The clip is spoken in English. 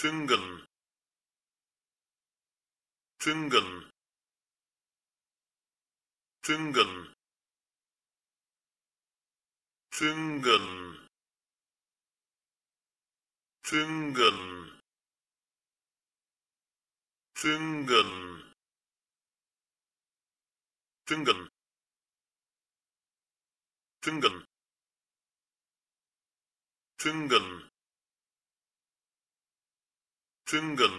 tübingen tübingen tübingen tübingen tübingen tübingen tübingen tübingen tübingen Tungun.